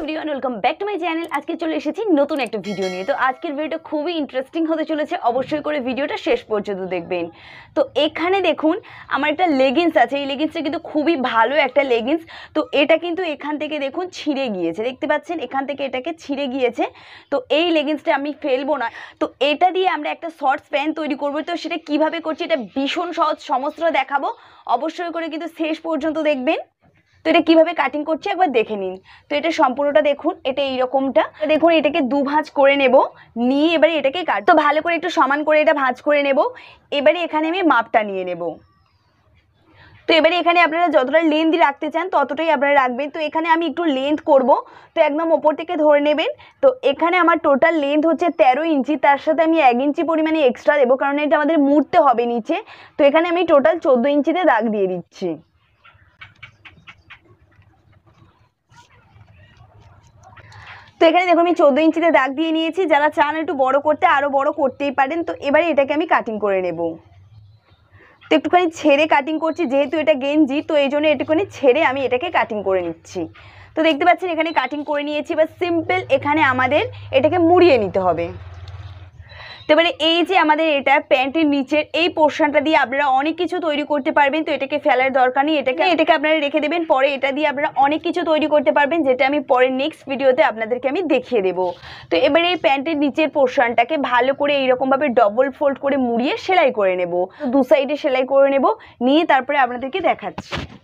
Everyone welcome back to my channel আজকে চলে এসেছি নতুন একটা ভিডিও নিয়ে তো আজকের ভিডিওটা খুবই ইন্টারেস্টিং হতে চলেছে অবশ্যই করে ভিডিওটা শেষ পর্যন্ত দেখবেন তো এখানে দেখুন আমার একটা লেগিংস আছে এই লেগিংসটা কিন্তু খুবই ভালো একটা লেগিংস তো এটা কিন্তু এখান থেকে দেখুন ছিঁড়ে গিয়েছে দেখতে পাচ্ছেন এখান থেকে এটাকে ছিঁড়ে গিয়েছে তো এই লেগিংসটা আমি ফেলবো না তো এটা দিয়ে আমরা একটা শর্টস প্যান্ট তৈরি করবো তো সেটা কিভাবে করছি এটা ভীষণ সহজ সমস্ত দেখাবো অবশ্যই করে কিন্তু শেষ পর্যন্ত দেখবেন তো এটা কিভাবে কাটিং করছি একবার দেখে নিন তো এটা সম্পূর্ণটা দেখুন এটা এইরকমটা দেখুন এটাকে দু ভাঁজ করে নেব নিয়ে এবারে এটাকে কাট তো ভালো করে একটু সমান করে এটা ভাঁজ করে নেব এবারে এখানে আমি মাপটা নিয়ে নেব তো এবারে এখানে আপনারা যতটা লেন্থ রাখতে চান ততটাই আপনারা রাখবেন তো এখানে আমি একটু লেন্থ করব তো একদম ওপর থেকে ধরে নেবেন তো এখানে আমার টোটাল লেন্থ হচ্ছে 13 ইঞ্চি তার সাথে আমি এক ইঞ্চি পরিমাণে এক্সট্রা দেবো কারণ এটা আমাদের মুড়তে হবে নিচে তো এখানে আমি টোটাল চোদ্দো ইঞ্চিতে দাগ দিয়ে দিচ্ছি তো এখানে দেখুন আমি চোদ্দো ইঞ্চিতে দাগ দিয়ে নিয়েছি যারা চান একটু বড় করতে আরও বড় করতেই পারেন তো এবারে এটাকে আমি কাটিং করে নেব তো একটুখানি ছেড়ে কাটিং করছি যেহেতু এটা গেঞ্জি তো এই জন্য একটুখানি ছেড়ে আমি এটাকে কাটিং করে নিচ্ছি তো দেখতে পাচ্ছেন এখানে কাটিং করে নিয়েছি বা সিম্পল এখানে আমাদের এটাকে মুড়িয়ে নিতে হবে তো এবারে এই যে আমাদের এটা প্যান্টের নিচের এই পোর্শনটা দিয়ে আপনারা অনেক কিছু তৈরি করতে পারবেন তো এটাকে ফেলার দরকার নেই এটাকে হ্যাঁ। এটাকে আপনারা রেখে দেবেন পরে এটা দিয়ে আপনারা অনেক কিছু তৈরি করতে পারবেন যেটা আমি পরে নেক্সট ভিডিওতে আপনাদেরকে আমি দেখিয়ে দেব তো এবারে এই প্যান্টের নিচের পোর্শনটাকে ভালো করে এইরকমভাবে ডবল ফোল্ড করে মুড়িয়ে সেলাই করে নেব দু সাইডে সেলাই করে নেব নিয়ে তারপরে আপনাদেরকে দেখাচ্ছি